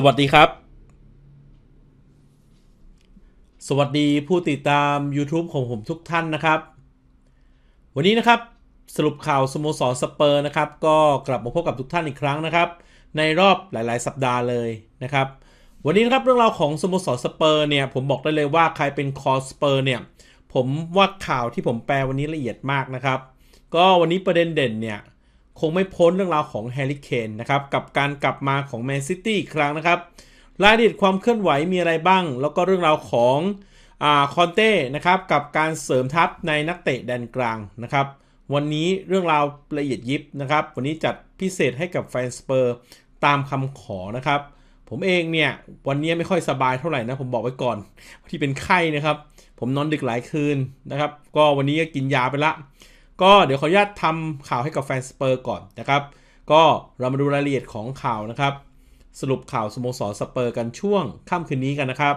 สวัสดีครับ สวัสดีผู้ติดตาม YouTube ของผมทุกท่านนะครับ วันนี้นะครับสรุปข่าวสโมสรสเปอร์นะครับก็กลับมาพบกับทุกท่านอีกครั้งนะครับ ในรอบหลายๆ สัปดาห์เลยนะครับ วันนี้นะครับเรื่องราวของสโมสรสเปอร์เนี่ยผมบอกได้เลยว่าใครเป็นคอสเปอร์เนี่ยผมว่าข่าวที่ผมแปลวันนี้ละเอียดมากนะครับ ก็วันนี้ประเด็นเด่นเนี่ยคงไม่พ้นเรื่องราวของแฮร์รี่เคนนะครับกับการกลับมาของแมนซิตี้อีกครั้งนะครับรายละเอียดความเคลื่อนไหวมีอะไรบ้าง แล้วก็เรื่องราวของคอนเต้นะครับ กับการเสริมทัพในนักเตะแดนกลางนะครับ วันนี้เรื่องราวละเอียดยิบนะครับ วันนี้จัดพิเศษให้กับแฟนสเปอร์ตามคำขอนะครับ ผมเองเนี่ยวันนี้ไม่ค่อยสบายเท่าไหร่นะ ผมบอกไว้ก่อนที่เป็นไข้นะครับ ผมนอนดึกหลายคืนนะครับ ก็วันนี้ก็กินยาไปละก็เดี๋ยวขออนุญาตทำข่าวให้กับแฟนสเปอร์ก่อนนะครับ ก็เรามาดูรายละเอียดของข่าวนะครับ สรุปข่าวสโมสรสเปอร์กันช่วงค่ำคืนนี้กันนะครับ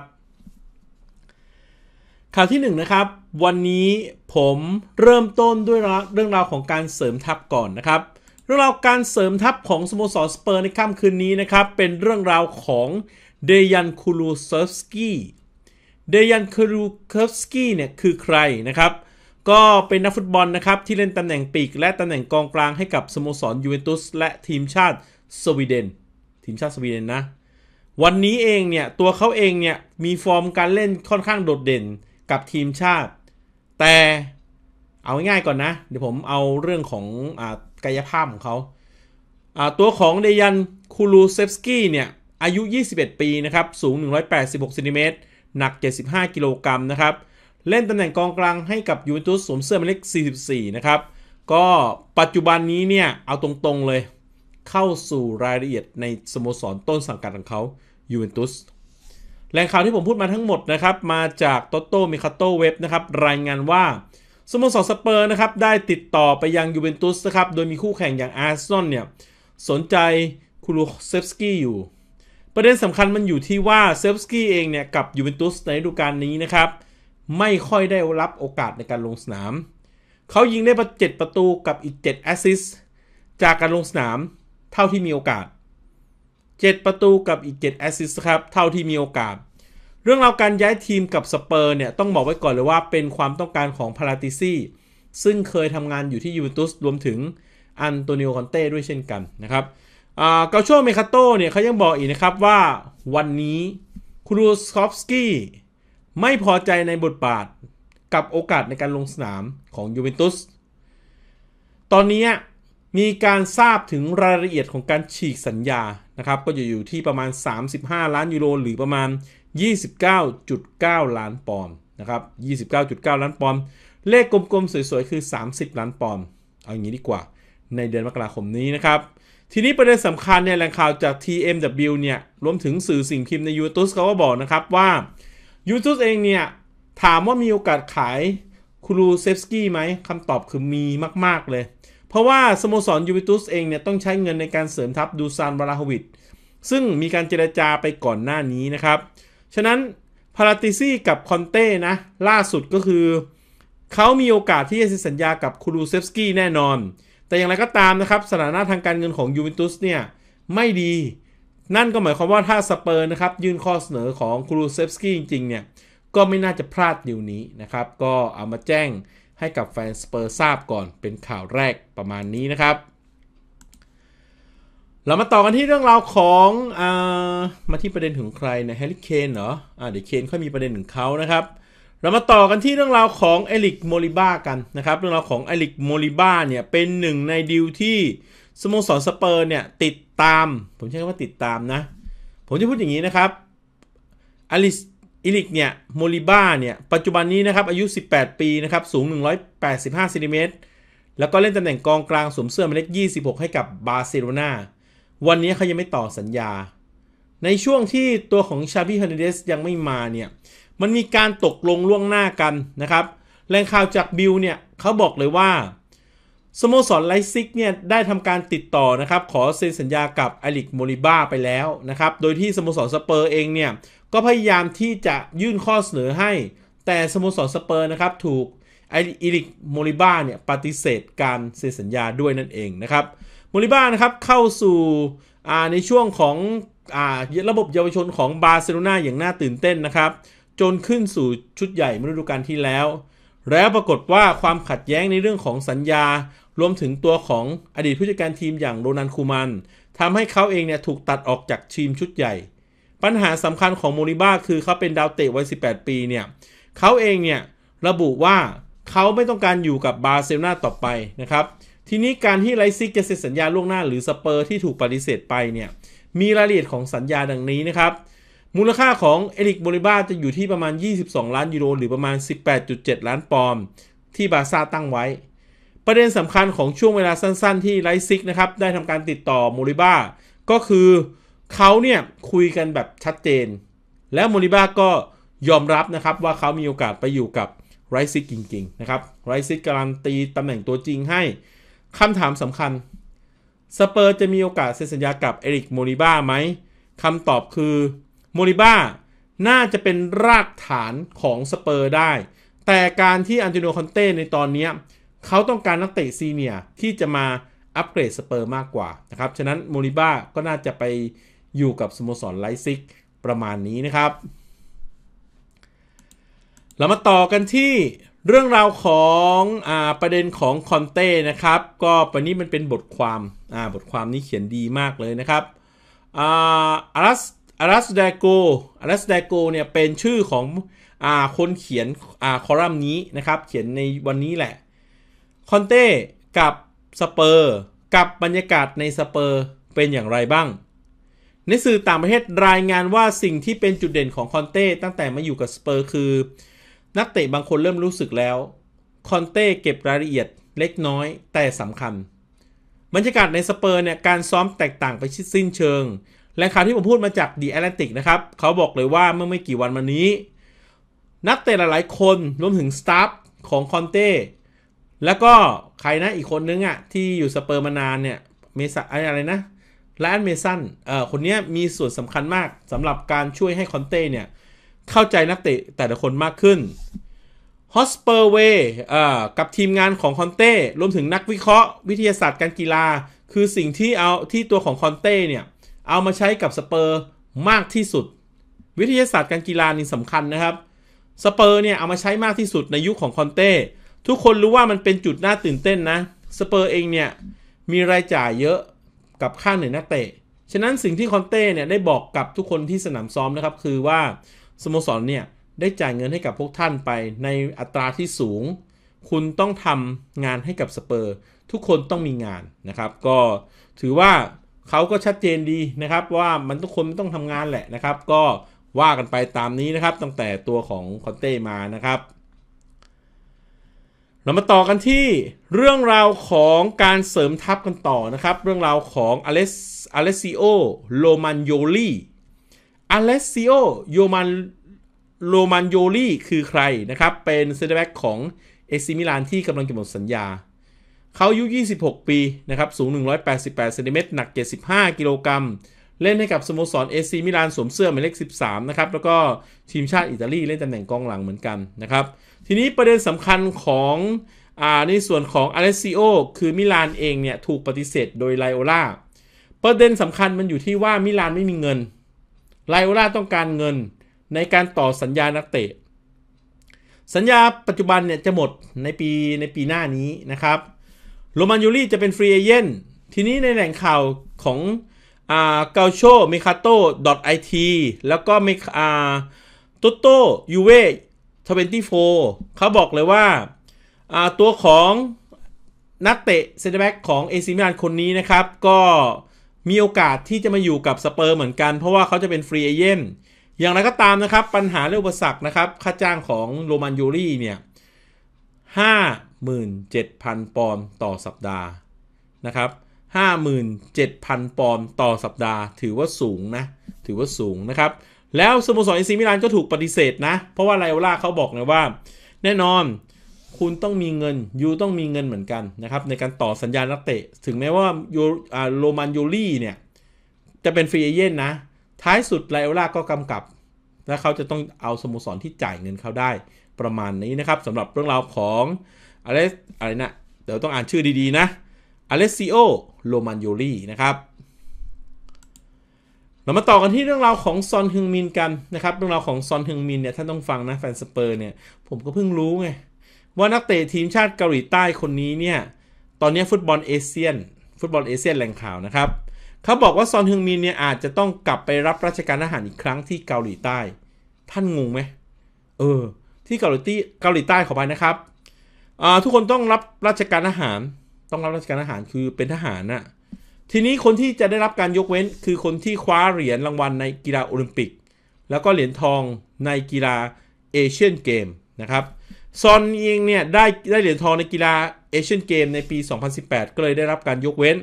ข่าวที่1นนะครับ วันนี้ผมเริ่มต้นด้วยเรื่องราวของการเสริมทัพก่อนนะครับ เรื่องราวการเสริมทัพของสโมสรสเปอร์ในค่ำคืนนี้นะครับ เป็นเรื่องราวของเดยันคูลูเซฟสกี้เดยันคูลูเซฟสกี้เนี่ยคือใครนะครับเก็เป็นนักฟุตบอลนะครับที่เล่นตำแหน่งปีกและตำแหน่งกองกลางให้กับสโมสร ยูเวนตุส และทีมชาติ สวีเดน ทีมชาติสวีเดนนะ วันนี้เองเนี่ยตัวเขาเองเนี่ยมีฟอร์มการเล่นค่อนข้างโดดเด่นกับทีมชาติ แต่เอาง่ายก่อนนะ เดี๋ยวผมเอาเรื่องของอกายภาพของเขา ตัวของเดยันคูลูเซฟสกี้เนี่ยอายุ 21 ปีนะครับสูง 186ซนติเมตรหนัก 75กิโลกรัมนะครับเล่นตำแหน่งกองกลางให้กับยูเวนตุสสวมเสื้อหมายเลข44 นะครับ ก็ปัจจุบันนี้เนี่ย เอาตรงๆเลย เข้าสู่รายละเอียดในสโมสรต้นสังกัดของเขายูเวนตุส แหล่งข่าวที่ผมพูดมาทั้งหมดนะครับ มาจากโตโต้มิคาโต้เว็บนะครับ รายงานว่าสโมสรสเปอร์นะครับได้ติดต่อไปยังยูเวนตุสนะครับ โดยมีคู่แข่งอย่างอาร์เซนอลเนี่ย สนใจคูลูเซฟสกี้อยู่ ประเด็นสำคัญมันอยู่ที่ว่าเซฟสกี้เองเนี่ยกับยูเวนตุสในฤดูกาลนี้นะครับไม่ค่อยได้รับโอกาสในการลงสนาม เขายิงได้เจ็ดประตูกับอีก 7 แอสซิสจากการลงสนามเท่าที่มีโอกาส 7 ประตูกับอีก 7 แอสซิสครับ เท่าที่มีโอกาส เรื่องราวการย้ายทีมกับสเปอร์เนี่ย ต้องบอกไว้ก่อนเลยว่าเป็นความต้องการของพาราติซี่ซึ่งเคยทำงานอยู่ที่ยูเวนตุสรวมถึงอันโตนิโอคอนเต้ด้วยเช่นกันนะครับเกาโชเมคาโตเนี่ยเขายังบอกอีกนะครับว่าวันนี้ครูสคอฟสกี้ไม่พอใจในบทบาทกับโอกาสในการลงสนามของยูเวนตุส ตอนนี้มีการทราบถึงรายละเอียดของการฉีกสัญญานะครับก็จะอยู่ที่ประมาณ 35 ล้านยูโรหรือประมาณ 29.9 ล้านปอนด์นะครับ 29.9 ล้านปอนด์เลขกลมๆสวยๆ คือ 30 ล้านปอนด์เอาอย่างนี้ดีกว่าในเดือนมกราคมนี้นะครับ ทีนี้ประเด็นสำคัญเนี่ยแหล่งข่าวจาก TMW เนี่ยรวมถึงสื่อสิ่งพิมพ์ในยูเวนตุสเขาก็บอกนะครับว่ายูทูสเองเนี่ย ถามว่ามีโอกาสขายคูรูเซฟสกี้ไหมคำตอบคือมีมาก ๆ เลย เพราะว่าสโมสรยูเวนตุสเองเนี่ย ต้องใช้เงินในการเสริมทัพดูซานวาราฮวิดซึ่งมีการเจรจาไปก่อนหน้านี้นะครับ ฉะนั้นพาราติซี่กับคอนเต้นะ ล่าสุดก็คือ เขามีโอกาสที่จะเซ็นสัญญากับคูรูเซฟสกี้แน่นอน แต่อย่างไรก็ตามนะครับ สถานะทางการเงินของยูเวนตุสเนี่ยไม่ดีนั่นก็หมายความว่าถ้าสเปอร์นะครับยื่นข้อเสนอของครูเซฟสกี้จริงๆเนี่ยก็ไม่น่าจะพลาดดิวนี้นะครับก็เอามาแจ้งให้กับแฟนสเปอร์ทราบก่อนเป็นข่าวแรกประมาณนี้นะครับ เรามาต่อกันที่เรื่องราวของอมาที่ประเด็นถึงใครนะแฮร์รี่เคนเหรออเดี๋ยวเคนค่อยมีประเด็นถึงเขานะครับเรามาต่อกันที่เรื่องราวของเอลิกโมลิบ้ากันนะครับเรื่องราวของเอลิกโมลิบ้าเนี่ยเป็นหนึ่งในดิวที่สโมสรสเปอร์เนี่ยติดามผมใช้คำว่าติดตามนะ ผมจะพูดอย่างนี้นะครับ อลิสอิลิก เนี่ย โมลิบ้า เนี่ย ปัจจุบันนี้นะครับ อายุ 18 ปี นะครับ สูง 185ซนเมตร แล้วก็เล่นตำแหน่งกองกลางสวมเสื้อหมายเลข26 ให้กับบาร์เซโลนา วันนี้เขายังไม่ต่อสัญญา ในช่วงที่ตัวของชาบิฮันเดสยังไม่มา เนี่ย มันมีการตกลงล่วงหน้ากันนะครับแรงข่าวจากบิล เนี่ยเขาบอกเลยว่าสโมสรไลซิกเนี่ยได้ทำการติดต่อนะครับ ขอเซ็นสัญญากับอลิกโมริบ้าไปแล้วนะครับ โดยที่สโมสรสเปอร์เองเนี่ย ก็พยายามที่จะยื่นข้อเสนอให้ แต่สโมสรสเปอร์นะครับถูกอิลิกโมริบ้าเนี่ยปฏิเสธการเซ็นสัญญาด้วยนั่นเองนะครับโมริบ้านะครับเข้าสู่ในช่วงของอระบบเยาวชนของบาร์เซโลนาอย่างน่าตื่นเต้นนะครับ จนขึ้นสู่ชุดใหญ่เมื่อฤดูกาลที่แล้ว แล้วปรากฏว่าความขัดแย้งในเรื่องของสัญญารวมถึงตัวของอดีตผู้จัดการทีมอย่างโรนันคูมันทำให้เขาเองเนี่ย ถูกตัดออกจากทีมชุดใหญ่ ปัญหาสำคัญของโมริบ้าคือเขาเป็นดาวเตะวัย18 ปีเนี่ย เขาเองเนี่ย ระบุว่าเขาไม่ต้องการอยู่กับบาร์เซโลนาต่อไปนะครับ ทีนี้การที่ไรซิกจะเซ็นสัญญาล่วงหน้าหรือสเปอร์ที่ถูกปฏิเสธไปเนี่ยมีรายละเอียดของสัญญาดังนี้นะครับมูลค่าของเอริกโมริบ้าจะอยู่ที่ประมาณ 22 ล้านยูโรหรือประมาณ 18.7 ล้านปอนด์ที่บาซ่าตั้งไว้ประเด็นสำคัญของช่วงเวลาสั้นๆ ที่ไลซิกนะครับ ได้ทำการติดต่อโมริบ้าก็คือเขาเนี่ยคุยกันแบบชัดเจน แลวโมริบ้าก็ยอมรับนะครับว่าเขามีโอกาสไปอยู่กับไรซิกจริง ๆ นะครับ ไรซิกการันตีตำแหน่งตัวจริงให้ คำถามสำคัญ สเปอร์จะมีโอกาสเซ็นสัญญากับเอริกโมริบ้าไหม คำตอบคือโมริบ้าน่าจะเป็นรากฐานของสเปอร์ได้ แต่การที่อันนิโนคอนเต้ในตอนนี้เขาต้องการนักเตะซีเนียที่จะมาอัปเกรดสเปอร์มากกว่านะครับฉะนั้นโมริบ้าก็น่าจะไปอยู่กับสโมสรไลซิกประมาณนี้นะครับ เรามาต่อกันที่เรื่องราวของอประเด็นของคอนเต้นะครับ ก็ปันนี้มันเป็นบทความาบทความนี้เขียนดีมากเลยนะครับอารัสอารัสเดโกอารัสเดโกเนี่ยเป็นชื่อของอคนเขียนอคอลัมน์นี้นะครับ เขียนในวันนี้แหละคอนเต้กับสเปอร์กับบรรยากาศในสเปอร์ เป็นอย่างไรบ้าง ในสื่อต่างประเทศ รายงานว่าสิ่งที่เป็นจุดเด่นของคอนเต้ตั้งแต่มาอยู่กับสเปอร์ คือ นักเตะบางคนเริ่มรู้สึกแล้วคอนเต้เก็บรายละเอียดเล็กน้อยแต่สำคัญ บรรยากาศในสเปอร์เนี่ยการซ้อมแตกต่างไปชิดสิ้นเชิง และข่าวที่ผมพูดมาจากดีแอตแลนติกนะครับ เขาบอกเลยว่าเมื่อไม่กี่วันมานี้ นักเตะหลายๆคนรวมถึงสตาฟของคอนเต้แล้วก็ใครนะอีกคนนึงอะ่ะที่อยู่สเปอร์มานานเนี่ยเมสัอะไรนะแลนเมสันเอ่อคนนี้มีส่วนสำคัญมากสำหรับการช่วยให้คอนเต้เนี่ย เข้าใจนักเตะแต่ละคนมากขึ้นฮอสเปอร์เวย์กับทีมงานของคอนเต้รวมถึงนักวิเคราะห์วิทยาศาสตร์การกีฬา คือสิ่งที่เอาที่ตัวของคอนเต้เนี่ย เอามาใช้กับสเปอร์มากที่สุด วิทยาศาสตร์การกีฬานี่สำคัญนะครับสเปอร์เนี่ยเอามาใช้มากที่สุดในยุคขของคอนเต้ทุกคนรู้ว่ามันเป็นจุดน่าตื่นเต้นนะสเปอร์เองเนี่ย มีรายจ่ายเยอะกับค่าเหนื่อยนักเตะ ฉะนั้นสิ่งที่คอนเต้เนี่ยได้บอกกับทุกคนที่สนามซ้อมนะครับ คือว่าสโมสรเนี่ย ได้จ่ายเงินให้กับพวกท่านไปในอัตราที่สูง คุณต้องทำงานให้กับสเปอร์ ทุกคนต้องมีงานนะครับ ก็ถือว่าเขาก็ชัดเจนดีนะครับ ว่ามันทุกคนต้องทำงานแหละนะครับ ก็ว่ากันไปตามนี้นะครับ ตั้งแต่ตัวของคอนเต้มานะครับเรามาต่อกันที่เรื่องราวของการเสริมทัพกันต่อนะครับ เรื่องราวของอเลสอเลซิโอโรมันโยลีอเลสซิโอโยมันโรมันโยลีคือใครนะครับ เป็นเซนเตอร์แบ็กของเอซิมิลานที่กำลังจะหมดสัญญาเขาอายุ 26 ปีนะครับ สูง 188เซนติเมตรหนัก 75 กิโลกรัมเล่นให้กับสโมสรเอซิมิลานสวมเสื้อหมายเลข13 นะครับ แล้วก็ทีมชาติอิตาลี เล่นตำแหน่งกองหลังเหมือนกันนะครับทีนี้ประเด็นสำคัญของอในส่วนของอาร์เซโอคือมิลานเองเนี่ยถูกปฏิเสธโดยไลโอลาประเด็นสำคัญมันอยู่ที่ว่ามิลานไม่มีเงินไลโอลาต้องการเงินในการต่อสัญญานักเตะ สัญญาปัจจุบันเนี่ยจะหมดในปีในปีหน้านี้นะครับโรมานยูรี่จะเป็นฟรีเอเจนต์ทีนี้ในแหล่งข่าวของเกาโชเมคาโต้ดอทไอทีแล้วก็เมคาโตโตยูเว24เขาบอกเลยว่า ตัวของนักเตะเซนเตอร์แบ็กของเอซิมิลานคนนี้นะครับ ก็มีโอกาสที่จะมาอยู่กับสเปอร์เหมือนกัน เพราะว่าเขาจะเป็นฟรีเอเจนต์อย่างไรก็ตามนะครับปัญหาเรื่องอุปสรรคนะครับ ค่าจ้างของโรมันยูรี่เนี่ย57,000ปอนด์ต่อสัปดาห์นะครับ 57,000 ปอนด์ต่อสัปดาห์ถือว่าสูงนะ ถือว่าสูงนะครับแล้วสโมสรเอซีมิลาน ก็ถูกปฏิเสธนะ เพราะว่าไลโอล่าเขาบอกเลยว่า แน่นอนคุณต้องมีเงินยูต้องมีเงินเหมือนกันนะครับ ในการต่อสัญญานักเตะถึงแม้ว่าโรมันยูรี่เนี่ย จะเป็นฟรีเอเย่นนะ ท้ายสุดไลโอล่าก็กำกับ และเขาจะต้องเอาสโมสรที่จ่ายเงินเขาได้ประมาณนี้นะครับสำหรับเรื่องราวของอะไรอะไรนะเดี๋ยวต้องอ่านชื่อดีๆนะอเลซิโอโรมันยูรี่นะครับเรามาต่อกันที่เรื่องราวของซอนฮึงมินกันนะครับเรื่องราวของซอนฮึงมินเนี่ยท่านต้องฟังนะแฟนสเปอร์เนี่ยผมก็เพิ่งรู้ไงว่านักเตะทีมชาติเกาหลีใต้คนนี้เนี่ยตอนนี้ฟุตบอลเอเชียน ฟุตบอลเอเชียนแหล่งข่าวนะครับเขาบอกว่าซอนฮึงมินเนี่ยอาจจะต้องกลับไปรับราชการทหารอีกครั้งที่เกาหลีใต้ท่านงงไหมเออที่เกาหลีเกาหลีใต้ขอไปนะครับ ทุกคนต้องรับราชการทหาร ต้องรับราชการทหารคือเป็นทหารนะ่ะทีนี้คนที่จะได้รับการยกเว้นคือคนที่คว้าเหรียญรางวัลในกีฬาโอลิมปิก แล้วก็เหรียญทองในกีฬาเอเชียนเกมนะครับซอนเองเนี่ยได้ได้เหรียญทองในกีฬาเอเชียนเกม ในปี 2018 ก็เลยได้รับการยกเว้น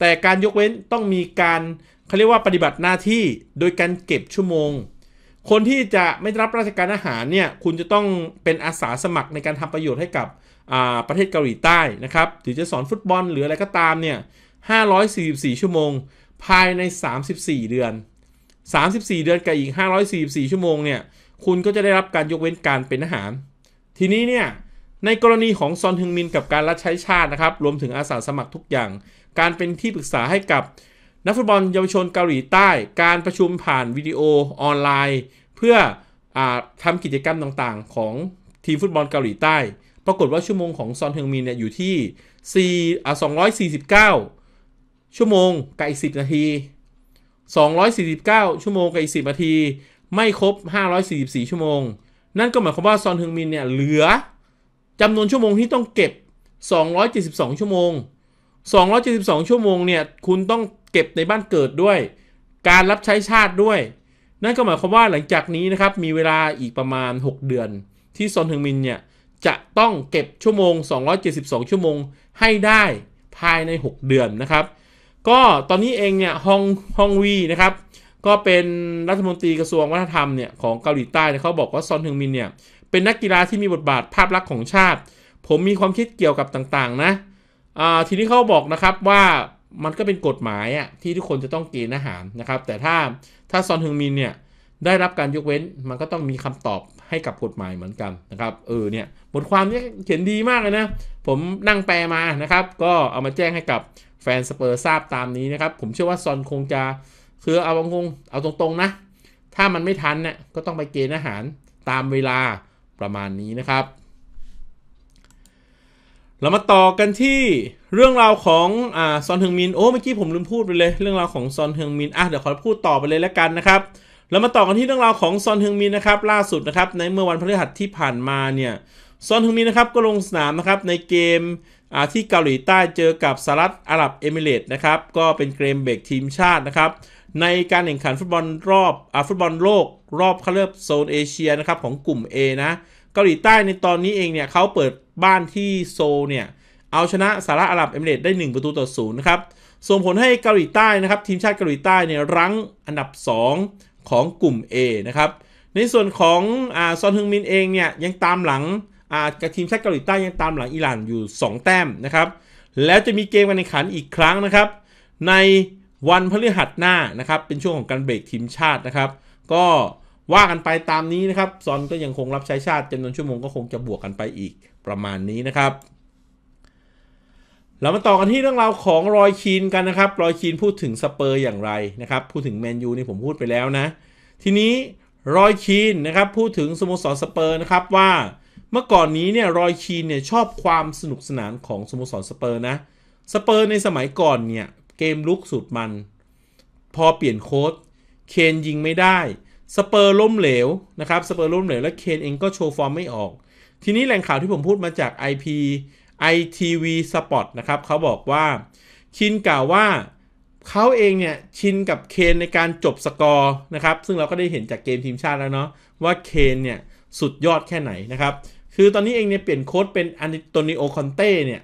แต่การยกเว้นต้องมีการเขาเรียกว่าปฏิบัติหน้าที่โดยการเก็บชั่วโมง คนที่จะไม่รับราชการอาหารเนี่ยคุณจะต้องเป็นอาสาสมัครในการทำประโยชน์ให้กับประเทศเกาหลีใต้นะครับหรือจะสอนฟุตบอลหรืออะไรก็ตามเนี่ย544 ชั่วโมงภายใน 34 เดือน 34 เดือนกับอีก 544 ชั่วโมงเนี่ย คุณก็จะได้รับการยกเว้นการเป็นทหาร ทีนี้เนี่ยในกรณีของซอนฮึงมินกับการรับใช้ชาตินะครับ รวมถึงอาสาสมัครทุกอย่าง การเป็นที่ปรึกษาให้กับ นักฟุตบอลเยาวชนเกาหลีใต้ การประชุมผ่านวิดีโอออนไลน์ เพื่ออทำกิจกรรมต่างๆ ของทีมฟุตบอลเกาหลีใต้ ปรากฏว่าชั่วโมงของซอนเฮงมินเนี่ยอยู่ที่4อ่249ชั่วโมงกับอีก10นาที249 ชั่วโมงกับอีก10นาทีไม่ครบ 544 ชั่วโมง นั่นก็หมายความว่าซอนฮึงมินเนี่ยเหลือจำนวนชั่วโมงที่ต้องเก็บ 272 ชั่วโมง272 ชั่วโมงเนี่ยคุณต้องเก็บในบ้านเกิดด้วย การรับใช้ชาติด้วย นั่นก็หมายความว่าหลังจากนี้นะครับ มีเวลาอีกประมาณ 6 เดือน ที่ซอนฮึงมินเนี่ยจะต้องเก็บชั่วโมง 272 ชั่วโมงให้ได้ภายใน 6 เดือนนะครับก็ตอนนี้เองเนี่ยฮองฮองวีนะครับก็เป็นรัฐมนตรีกระทรวงวัฒนธรรมเนี่ย ของเกาหลีใต้เขาบอกว่า ซอนฮึงมินเนี่ยเป็นนักกีฬาที่มีบทบาทภาพลักษณ์ของชาติ ผมมีความคิดเกี่ยวกับต่างๆ นะทีนี้เขาบอกนะครับว่ามันก็เป็นกฎหมายอะที่ทุกคนจะต้องเกณฑ์อาหารนะครับ แต่ถ้าถ้าซอนฮึงมินเนี่ยได้รับการยกเว้นมันก็ต้องมีคำตอบให้กับกฎหมายเหมือนกันนะครับเออเนี่ยบทความนี้เขียนดีมากเลยนะผมนั่งแปลมานะครับก็เอามาแจ้งให้กับแฟนสเปอร์ทราบตามนี้นะครับ ผมเชื่อว่าซอนคงจะ คือเอาคงเอาตรงๆนะถ้ามันไม่ทันเนี่ยก็ต้องไปเกณฑ์อาหารตามเวลาประมาณนี้นะครับเรามาต่อกันที่เรื่องราวของอ่าซอนเฮงมินโอ้เมื่อกี้ผมลืมพูดไปเลย เรื่องราวของซอนเฮงมินอ่ะเดี๋ยวขอพูดต่อไปเลยแล้วกันนะครับเรามาต่อกันที่เรื่องราวของซอนเฮงมินนะครับ ล่าสุดนะครับในเมื่อวันพฤหัสที่ผ่านมาเนี่ยซอนเฮงมินนะครับก็ลงสนามนะครับในเกมที่เกาหลีใต้เจอกับสหรัฐอาหรับเอมิเรตนะครับก็เป็นเกมเบรกทีมชาตินะครับในการแข่งขันฟุตบอลรอบอฟุตบอลโลก รอบคัดเลือกโซนเอเชียนะครับของกลุ่ม A นะเกาหลีใต้ในตอนนี้เองเนี่ยเขาเปิดบ้านที่โซเนี่ยเอาชนะสหรัฐอาหรับเอมิเรตได้1ประตูต่อศูนย์นะครับส่งผลให้เกาหลีใต้นะครับทีมชาติเกาหลีใต้เนี่ยรั้งอันดับ2ของกลุ่ม A นะครับ ในส่วนของอซอนฮึงมินเองเนี่ยยังตามหลังอาจกับทีมชาติเกาหลีใต้ยังตามหลังอิหร่านอยู่ 2 แต้มนะครับ แล้วจะมีเกมการแข่งขันอีกครั้งนะครับ ในวันพฤหัสหน้านะครับ เป็นช่วงของการเบรกทีมชาตินะครับ ก็ว่ากันไปตามนี้นะครับ ซอนก็ยังคงรับใช้ชาติจำนวนชั่วโมงก็คงจะบวกกันไปอีกประมาณนี้นะครับ เรามาต่อกันที่เรื่องราวของรอยคีนกันนะครับ รอยคีนพูดถึงสเปอร์อย่างไรนะครับ พูดถึงแมนยูนี่ผมพูดไปแล้วนะ ทีนี้รอยคีนนะครับ พูดถึงสโมสรสเปอร์นะครับว่าเมื่อก่อนนี้เนี่ยรอยคีนเนี่ยชอบความสนุกสนานของสโมสรสเปอร์นะ สเปอร์ในสมัยก่อนเนี่ยเกมลุกสุดมัน พอเปลี่ยนโค้ดเคนยิงไม่ได้สเปอร์ล้มเหลวนะครับสเปอร์ล้มเหลว และเคนเองก็โชว์ฟอร์มไม่ออก ทีนี้แหล่งข่าวที่ผมพูดมาจาก IP ITV Sport นะครับเขาบอกว่าชินกล่าวว่าเขาเองเนี่ยชินกับเคนในการจบสกอร์นะครับซึ่งเราก็ได้เห็นจากเกมทีมชาติแล้วเนาะว่าเคนเนี่ยสุดยอดแค่ไหนนะครับคือตอนนี้เองเนี่ยเปลี่ยนโค้ดเป็นอันโตนิโอคอนเต้เนี่ย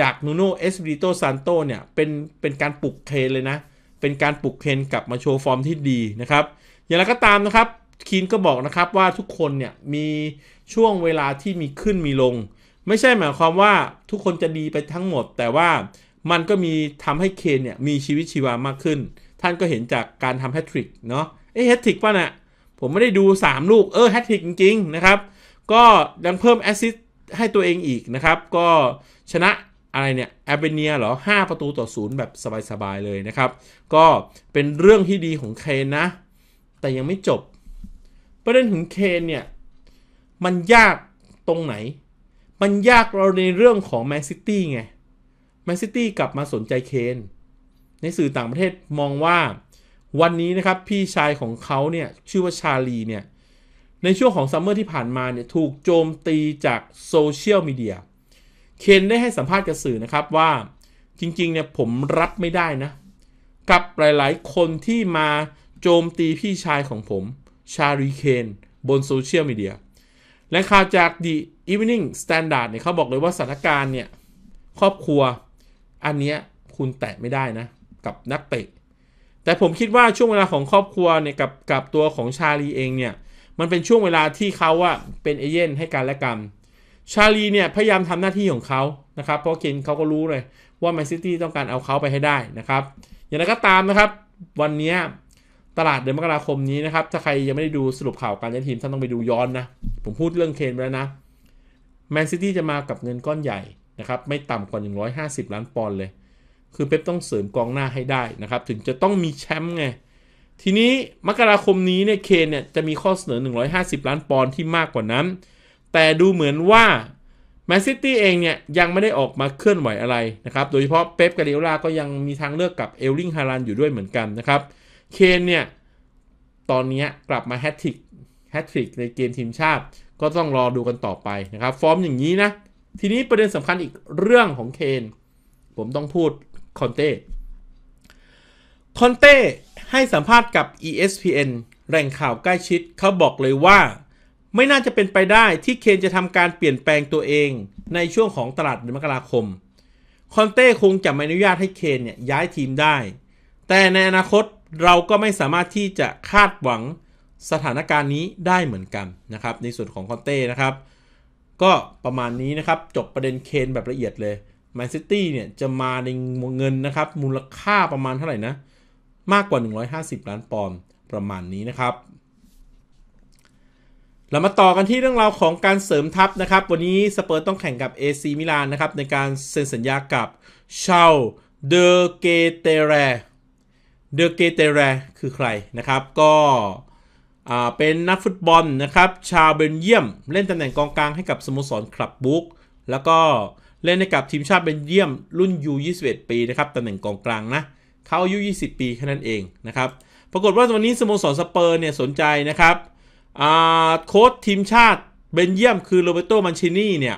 จากนูโนเอสบิโตซานโตเนี่ยเป็นเป็นการปลุกเคนเลยนะ เป็นการปลุกเคนกลับมาโชว์ฟอร์มที่ดีนะครับ อย่างไรก็ตามนะครับคีนก็บอกนะครับว่าทุกคนเนี่ยมีช่วงเวลาที่มีขึ้นมีลงไม่ใช่หมายความว่าทุกคนจะดีไปทั้งหมด แต่ว่ามันก็มีทำให้เคนเนี่ยมีชีวิตชีวามากขึ้น ท่านก็เห็นจากการทำแฮตทริกเนาะเอ้แฮตทริกป่ะนะ่ยผมไม่ได้ดู 3 ลูกเออแฮตทริกจริงๆนะครับก็ยังเพิ่มแอซิสให้ตัวเองอีกนะครับ ก็ชนะอะไรเนี่ยแอเบเนียเหรอ5 ประตูต่อศูนย์แบบสบาย ๆ เลยนะครับ ก็เป็นเรื่องที่ดีของเคนนะ แต่ยังไม่จบ ประเด็นถึงเคนเนี่ย มันยากตรงไหน มันยากเราในเรื่องของแมนซิตี้ไงแมนซิตี้กลับมาสนใจเคนในสื่อต่างประเทศมองว่าวันนี้นะครับ พี่ชายของเขาเนี่ย ชื่อว่าชาลีเนี่ยในช่วงของซัมเมอร์ที่ผ่านมาเนี่ยถูกโจมตีจากโซเชียลมีเดียเคนได้ให้สัมภาษณ์กับสื่อนะครับว่าจริงๆเนี่ยผมรับไม่ได้นะ กับหลายๆคนที่มาโจมตีพี่ชายของผมชารีเคนบนโซเชียลมีเดียและข่าวจาก The Evening Standard เนี่ยเขาบอกเลยว่าสถานการณ์เนี่ยครอบครัว อันเนี้ยคุณแตะไม่ได้นะ กับนักเตะ แต่ผมคิดว่าช่วงเวลาของครอบครัวเนี่ยกับกับตัวของชาลีเองเนี่ยมันเป็นช่วงเวลาที่เขาอะเป็นเอเย่นให้การและกันชาลีเนี่ยพยายามทำหน้าที่ของเขานะครับ เพราะเคนเขาก็รู้เลยว่าแมนซิตี้ต้องการเอาเขาไปให้ได้นะครับ อย่างไรก็ตามนะครับวันนี้ตลาดเดือนมกราคมนี้นะครับ ถ้าใครยังไม่ได้ดูสรุปข่าวการย้ายทีมท่านต้องไปดูย้อนนะ ผมพูดเรื่องเคนไปแล้วนะ แมนซิตี้จะมากับเงินก้อนใหญ่นะครับไม่ต่ำกว่า 150 ล้านปอนด์เลย คือเป๊ปต้องเสริมกองหน้าให้ได้นะครับถึงจะต้องมีแชมป์ไงทีนี้ มกราคมนี้เนี่ยเคนเนี่ย จะมีข้อเสนอ 150 ล้านปอนด์ที่มากกว่านั้น แต่ดูเหมือนว่าแมนซิตี้เองเนี่ย ยังไม่ได้ออกมาเคลื่อนไหวอะไรนะครับโดยเฉพาะเป๊ปกาเดล่าก็ยังมีทางเลือกกับเอลลิงฮารันอยู่ด้วยเหมือนกันนะครับเคนเนี่ย ตอนนี้กลับมาแฮตทริกแฮตทริกในเกมทีมชาติ ก็ต้องรอดูกันต่อไปนะครับ ฟอร์มอย่างนี้นะ ทีนี้ประเด็นสำคัญอีกเรื่องของเคน ผมต้องพูดคอนเต้คอนเต้ให้สัมภาษณ์กับ ESPN แหล่งข่าวใกล้ชิด เขาบอกเลยว่า ไม่น่าจะเป็นไปได้ที่เคนจะทำการเปลี่ยนแปลงตัวเองในช่วงของตลาดเดือนมกราคม คอนเต้คงจะไม่อนุญาตให้เคนเนี่ยย้ายทีมได้ แต่ในอนาคตเราก็ไม่สามารถที่จะคาดหวังสถานการณ์นี้ได้เหมือนกันนะครับ ในส่วนของคอนเต้นะครับ ก็ประมาณนี้นะครับจบประเด็นเคนแบบละเอียดเลยแมนซิตี้เนี่ยจะมาในเงินนะครับมูลค่าประมาณเท่าไหร่นะมากกว่า 150 ล้านปอนด์ประมาณนี้นะครับ เรามาต่อกันที่เรื่องราวของการเสริมทัพนะครับ วันนี้สเปอร์ต้องแข่งกับ AC มิลานนะครับ ในการเซ็นสัญญากับเชลเดอเกเตเรเดอเกเตเรคือใครนะครับ ก็เป็นนักฟุตบอลนะครับชาวเบลเยียม เล่นตำแหน่งกองกลางให้กับสโมสรคลับบุ๊กแล้วก็เล่นให้กับทีมชาติเบลเยียมรุ่น U21 ปีนะครับตำแหน่งกองกลางนะเขาอายุ20 ปีแค่นั้นเองนะครับ ปรากฏว่าวันนี้สโมสรสเปอร์เนี่ยสนใจนะครับโค้ชทีมชาติเบนเยียมคือโรเบโตมันชินีเนี่ย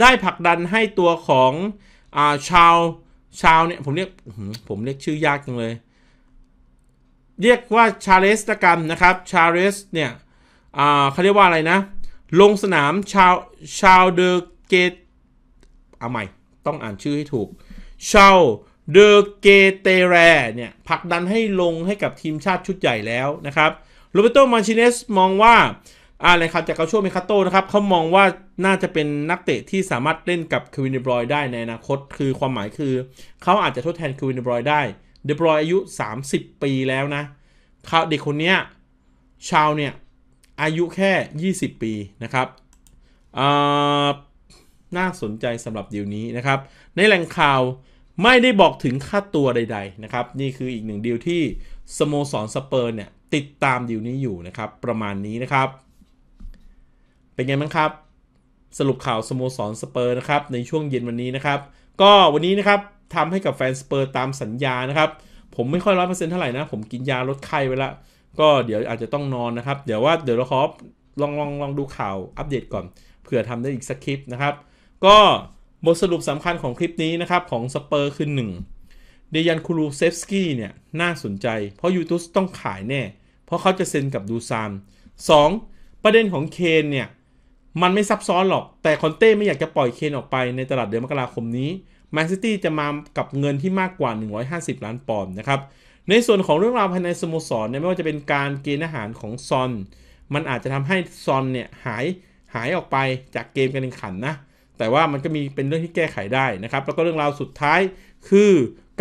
ได้ผลักดันให้ตัวของอาชาวชาวเนี่ยผมเรียกผมเรียกชื่อยากจังเลย เรียกว่าชาเลสตะกันนะครับชาเลสเนี่ยเขาเรียกว่าอะไรนะ ลงสนามชาวชาวเดอเกตเอาใหม่ต้องอ่านชื่อให้ถูกชาวเดอเกเตเรเนี่ยผลักดันให้ลงให้กับทีมชาติชุดใหญ่แล้วนะครับ โรเบโตมาชิเนสมองว่า อะไรครับจากกาชัวเมคาโตนะครับ เขามองว่าน่าจะเป็นนักเตะที่สามารถเล่นกับควินเดบรอยได้ในอนาคต คือความหมายคือเขาอาจจะทดแทนควินเดบรอยได้ เดบรอยอายุ 30 ปีแล้วนะเขาเด็กคนนี้ชาวเนี่ย อายุแค่ 20 ปี นะครับน่าสนใจสำหรับเดี๋ยวนี้นะครับ ในแหล่งข่าวไม่ได้บอกถึงค่าตัวใดๆนะครับนี่คืออีกหนึ่งดีลที่สโมสรสเปอร์เนี่ยติดตามดีลนี้อยู่นะครับ ประมาณนี้นะครับ เป็นไงบ้างครับ สรุปข่าวสโมสรสเปอร์นะครับในช่วงเย็นวันนี้นะครับ ก็วันนี้นะครับทำให้กับแฟนสเปอร์ตามสัญญานะครับ ผมไม่ค่อยร้อยเปอร์เซ็นต์เท่าไหร่นะ ผมกินยาลดไข้ไปละก็เดี๋ยวอาจจะต้องนอนนะครับ เดี๋ยวว่าเดี๋ยวเราขอลองลองลองดูข่าวอัปเดตก่อนเผื่อทำได้อีกสักคลิปนะครับก็บทสรุปสำคัญของคลิปนี้นะครับของสเปอร์คือ1เดยันคูรูเซฟสกี้เนี่ยน่าสนใจ เพราะยูทูสต้องขายแน่ เพราะเขาจะเซ็นกับดูซาน 2. ประเด็นของเคนเนี่ยมันไม่ซับซ้อนหรอกแต่คอนเต้ไม่อยากจะปล่อยเคนออกไปในตลาดเดือนมกราคมนี้แมนซิตี้จะมากับเงินที่มากกว่า 150 ล้านปอนด์นะครับในส่วนของเรื่องราวภายในสโมสรเนี่ยไม่ว่าจะเป็นการเกณฑ์อาหารของซอนมันอาจจะทำให้ซอนเนี่ยหายหายออกไปจากเกมการแข่งขันนะแต่ว่ามันก็มีเป็นเรื่องที่แก้ไขได้นะครับ แล้วก็เรื่องราวสุดท้ายคือ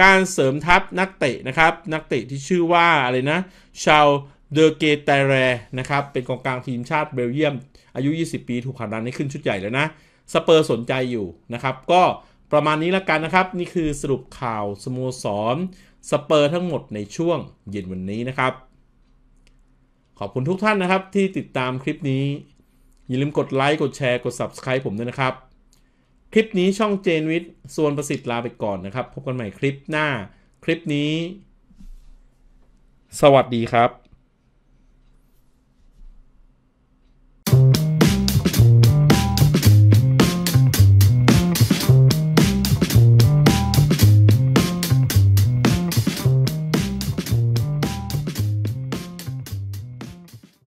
การเสริมทัพนักเตะนะครับนักเตะที่ชื่อว่าอะไรนะ ชาวเดอเกตเรนะครับเป็นกองกลางทีมชาติเบลเยียม อายุ 20 ปีถูกขับดันให้ขึ้นชุดใหญ่แล้วนะสเปอร์สนใจอยู่นะครับ ก็ประมาณนี้ละกันนะครับ นี่คือสรุปข่าวสโมสรสเปอร์ทั้งหมดในช่วงเย็นวันนี้นะครับขอบคุณทุกท่านนะครับที่ติดตามคลิปนี้ อย่าลืมกดไลค์กดแชร์กด Subscribe ผมด้วยนะครับคลิปนี้ช่องเจนวิทย์ส่วนประสิทธิ์ลาไปก่อนนะครับ พบกันใหม่คลิปหน้าคลิปนี้ สวัสดีครับ